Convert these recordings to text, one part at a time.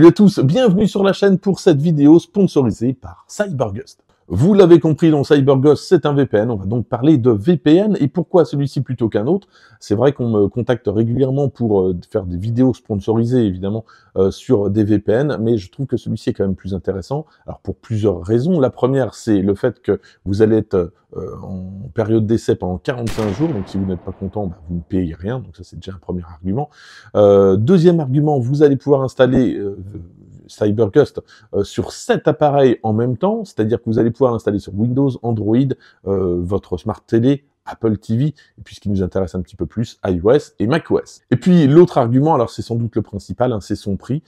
Salut à tous, bienvenue sur la chaîne pour cette vidéo sponsorisée par Cyberghost. Vous l'avez compris dans CyberGhost, c'est un VPN. On va donc parler de VPN et pourquoi celui-ci plutôt qu'un autre. C'est vrai qu'on me contacte régulièrement pour euh, faire des vidéos sponsorisées, évidemment, euh, sur des VPN, mais je trouve que celui-ci est quand même plus intéressant. Alors pour plusieurs raisons. La première, c'est le fait que vous allez être euh, en période d'essai pendant 45 jours. Donc si vous n'êtes pas content, bah, vous ne payez rien. Donc ça, c'est déjà un premier argument. deuxième argument, vous allez pouvoir installer CyberGust euh, sur sept appareils en même temps, c'est-à-dire que vous allez pouvoir installer sur Windows, Android, euh, votre smart télé, Apple TV, et puis ce qui nous intéresse un petit peu plus, iOS et macOS. Et puis l'autre argument, alors c'est sans doute le principal, hein, c'est son prix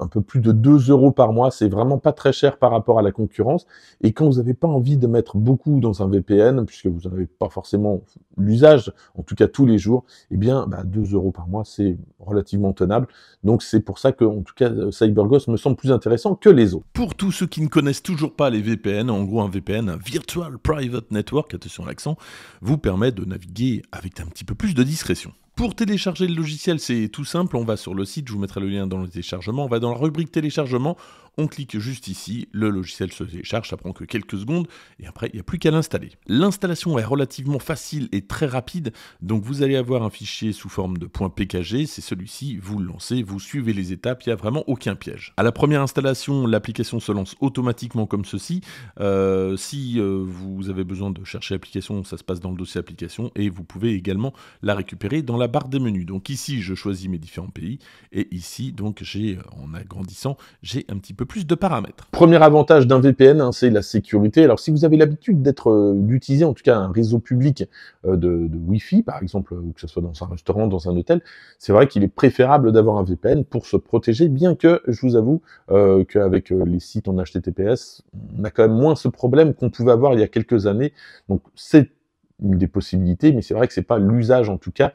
un peu plus de 2 euros par mois. C'est vraiment pas très cher par rapport à la concurrence. Et quand vous n'avez pas envie de mettre beaucoup dans un VPN, puisque vous n'avez pas forcément l'usage, en tout cas tous les jours, eh bien, bah, 2 euros par mois, c'est relativement tenable. Donc c'est pour ça que, en tout cas, euh, CyberGhost me semble plus intéressant que les autres. Pour tous ceux qui ne connaissent toujours pas les VPN, en gros un VPN, un Virtual Private Network, attention à l'accent, vous permet de naviguer avec un petit peu plus de discrétion. Pour télécharger le logiciel, c'est tout simple. On va sur le site, je vous mettrai le lien dans le téléchargement. On va dans la rubrique téléchargement, on clique juste ici, le logiciel se télécharge, ça prend que quelques secondes, et après, il n'y a plus qu'à l'installer. L'installation est relativement facile et très rapide, donc vous allez avoir un fichier sous forme de .pkg, c'est celui-ci, vous le lancez, vous suivez les étapes, il n'y a vraiment aucun piège. À la première installation, l'application se lance automatiquement comme ceci. Euh, si euh, vous avez besoin de chercher application, ça se passe dans le dossier application, et vous pouvez également la récupérer dans la barre des menus. Donc ici, je choisis mes différents pays, et ici, donc j'ai, en agrandissant, j'ai un petit peu plus de paramètres. Premier avantage d'un VPN, hein, c'est la sécurité. Alors si vous avez l'habitude d'être euh, d'utiliser en tout cas un réseau public euh, de, Wi-Fi, par exemple, ou que ce soit dans un restaurant, dans un hôtel, c'est vrai qu'il est préférable d'avoir un VPN pour se protéger, bien que je vous avoue euh, qu'avec les sites en HTTPS, on a quand même moins ce problème qu'on pouvait avoir il y a quelques années. Donc c'est une des possibilités, mais c'est vrai que c'est pas l'usage en tout cas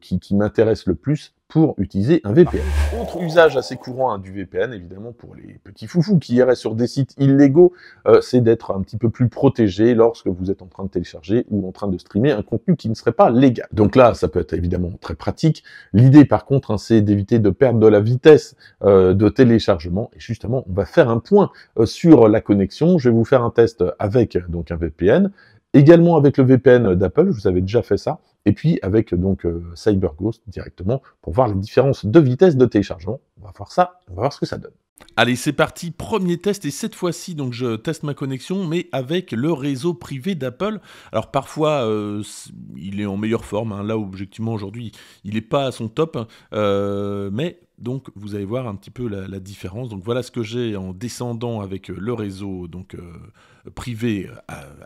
qui m'intéresse le plus pour utiliser un VPN. Autre usage assez courant hein, du VPN, évidemment pour les petits foufous qui iraient sur des sites illégaux, euh, c'est d'être un petit peu plus protégé lorsque vous êtes en train de télécharger ou en train de streamer un contenu qui ne serait pas légal. Donc là, ça peut être évidemment très pratique. L'idée par contre, hein, c'est d'éviter de perdre de la vitesse euh, de téléchargement. Et justement, on va faire un point euh, sur la connexion. Je vais vous faire un test avec donc un VPN également avec le VPN d'Apple, vous avez déjà fait ça, et puis avec donc euh, CyberGhost directement pour voir les différences de vitesse de téléchargement. On va voir ça, on va voir ce que ça donne. Allez, c'est parti, premier test, et cette fois-ci, donc je teste ma connexion, mais avec le réseau privé d'Apple. Alors parfois, euh, il est en meilleure forme, hein. là, objectivement, aujourd'hui, il n'est pas à son top, euh, mais donc vous allez voir un petit peu la, différence. Donc voilà ce que j'ai en descendant avec le réseau donc, privé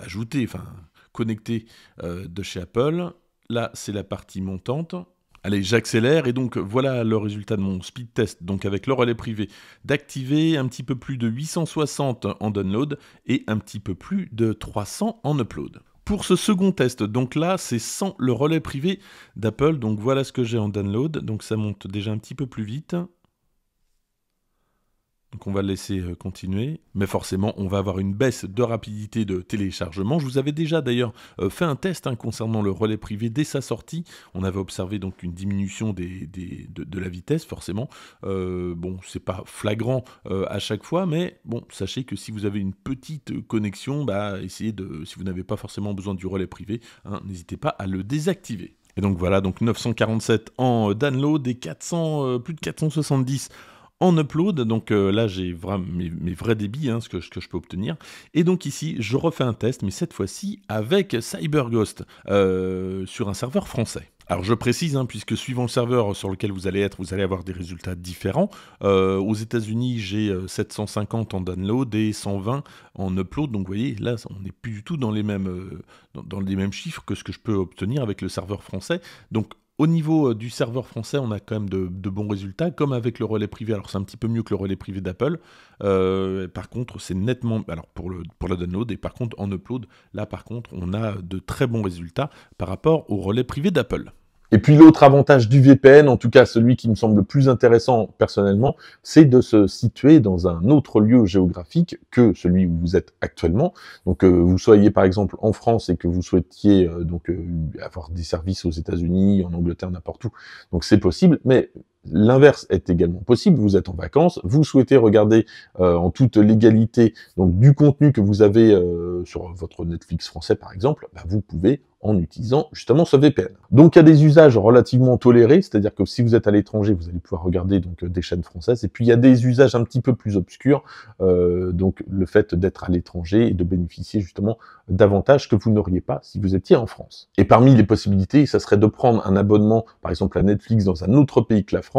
ajouté, enfin connecté de chez Apple. Là, c'est la partie montante. Allez, j'accélère et donc voilà le résultat de mon speed test, donc avec le relais privé, d'activer un petit peu plus de 860 en download et un petit peu plus de 300 en upload. Pour ce second test, donc là, c'est sans le relais privé d'Apple, donc voilà ce que j'ai en download, donc ça monte déjà un petit peu plus vite, donc on va laisser euh, continuer, mais forcément on va avoir une baisse de rapidité de téléchargement. Je vous avais déjà d'ailleurs euh, fait un test hein, concernant le relais privé dès sa sortie. On avait observé donc une diminution de, la vitesse forcément. Euh, bon, c'est pas flagrant à chaque fois, mais bon, sachez que si vous avez une petite connexion, bah, essayez de, si vous n'avez pas forcément besoin du relais privé, hein, n'hésitez pas à le désactiver. Et donc voilà, donc 947 en download et 400, plus de 470 en upload. Donc euh, là, j'ai mes, vrais débits, hein, ce, que, que, je peux obtenir. Et donc ici, je refais un test, mais cette fois-ci avec CyberGhost euh, sur un serveur français. Alors je précise, hein, puisque suivant le serveur sur lequel vous allez être, vous allez avoir des résultats différents. Euh, aux États-Unis, j'ai 750 en download et 120 en upload. Donc vous voyez, là, on n'est plus du tout dans les mêmes, dans les mêmes chiffres que ce que je peux obtenir avec le serveur français. Donc au niveau euh, du serveur français, on a quand même de, bons résultats, comme avec le relais privé. Alors c'est un petit peu mieux que le relais privé d'Apple. Euh, par contre, c'est nettement... Alors pour le, pour le download et par contre en upload, là par contre, on a de très bons résultats par rapport au relais privé d'Apple. Et puis l'autre avantage du VPN, en tout cas celui qui me semble le plus intéressant personnellement, c'est de se situer dans un autre lieu géographique que celui où vous êtes actuellement. Donc euh, vous soyez par exemple en France et que vous souhaitiez euh, donc euh, avoir des services aux États-Unis, en Angleterre, n'importe où. Donc c'est possible, mais L'inverse est également possible. Vous êtes en vacances, vous souhaitez regarder euh, en toute légalité donc du contenu que vous avez euh, sur votre Netflix français par exemple, bah, vous pouvez en utilisant justement ce VPN. Donc il y a des usages relativement tolérés, c'est-à-dire que si vous êtes à l'étranger, vous allez pouvoir regarder donc euh, des chaînes françaises. Et puis il y a des usages un petit peu plus obscurs, donc le fait d'être à l'étranger et de bénéficier justement davantage que vous n'auriez pas si vous étiez en France. Et parmi les possibilités, ça serait de prendre un abonnement, par exemple à Netflix dans un autre pays que la France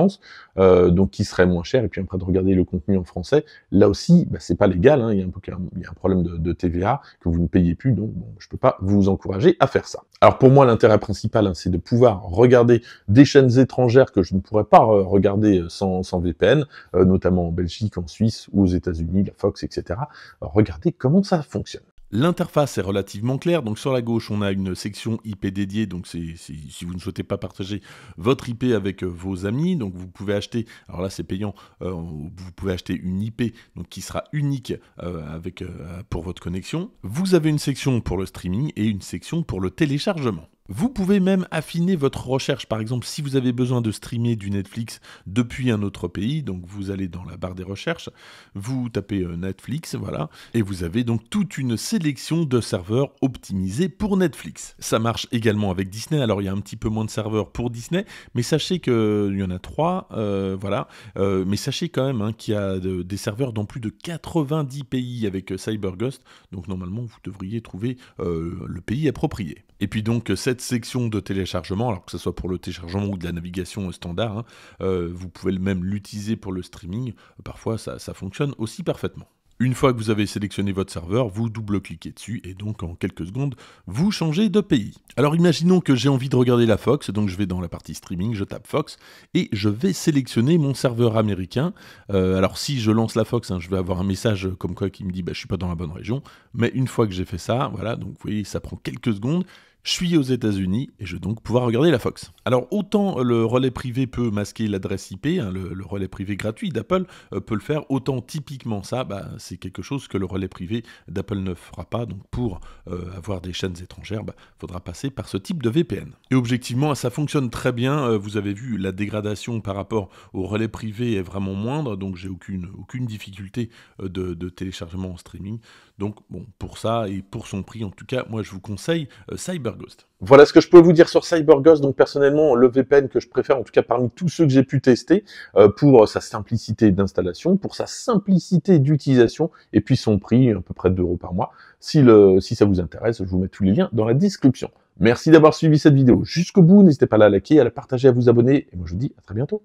euh, donc qui serait moins cher, et puis après de regarder le contenu en français, là aussi, bah, c'est pas légal, hein, il, y a un peu, un problème de, TVA que vous ne payez plus, donc je peux pas vous encourager à faire ça. Alors pour moi, l'intérêt principal, hein, c'est de pouvoir regarder des chaînes étrangères que je ne pourrais pas euh, regarder euh, sans, VPN, notamment en Belgique, en Suisse ou aux États-Unis, la Fox, etc. regardez comment ça fonctionne. L'interface est relativement claire, donc sur la gauche on a une section IP dédiée, donc c'est si vous ne souhaitez pas partager votre IP avec euh, vos amis, donc vous pouvez acheter, alors là c'est payant, euh, vous pouvez acheter une IP donc qui sera unique euh, avec, pour votre connexion. Vous avez une section pour le streaming et une section pour le téléchargement. Vous pouvez même affiner votre recherche, par exemple si vous avez besoin de streamer du Netflix depuis un autre pays, donc vous allez dans la barre des recherches, vous tapez euh, Netflix, voilà, et vous avez donc toute une sélection de serveurs optimisés pour Netflix. Ça marche également avec Disney, alors il y a un petit peu moins de serveurs pour Disney, mais sachez qu'il euh, y en a trois, euh, voilà, mais sachez quand même hein, qu'il y a des serveurs dans plus de 90 pays avec CyberGhost, donc normalement vous devriez trouver le pays approprié. Et puis donc cette section de téléchargement, alors que ce soit pour le téléchargement ou de la navigation standard, hein, euh, vous pouvez même l'utiliser pour le streaming, parfois ça, fonctionne aussi parfaitement. Une fois que vous avez sélectionné votre serveur, vous double-cliquez dessus et donc en quelques secondes, vous changez de pays. Alors imaginons que j'ai envie de regarder la Fox, donc je vais dans la partie streaming, je tape Fox et je vais sélectionner mon serveur américain. Euh, alors si je lance la Fox, hein, je vais avoir un message comme quoi qui me dit bah, je suis pas dans la bonne région », mais une fois que j'ai fait ça, voilà, donc vous voyez, ça prend quelques secondes, je suis aux États-Unis et je vais donc pouvoir regarder la Fox. Alors autant euh, le relais privé peut masquer l'adresse IP, hein, le, relais privé gratuit d'Apple euh, peut le faire, autant typiquement ça, bah, c'est quelque chose que le relais privé d'Apple ne fera pas. Donc pour euh, avoir des chaînes étrangères, il bah, faudra passer par ce type de VPN. Et objectivement, ça fonctionne très bien. vous avez vu, la dégradation par rapport au relais privé est vraiment moindre, donc j'ai aucune, aucune difficulté de, de, téléchargement en streaming. Donc bon, pour ça et pour son prix, en tout cas, moi je vous conseille Cyber voilà ce que je peux vous dire sur CyberGhost. Donc personnellement, le VPN que je préfère, en tout cas parmi tous ceux que j'ai pu tester, euh, pour sa simplicité d'installation, pour sa simplicité d'utilisation, et puis son prix, à peu près d'euros par mois. Si, le, si ça vous intéresse, je vous mets tous les liens dans la description. Merci d'avoir suivi cette vidéo jusqu'au bout. N'hésitez pas à la liker, à la partager, à vous abonner. Et moi je vous dis à très bientôt.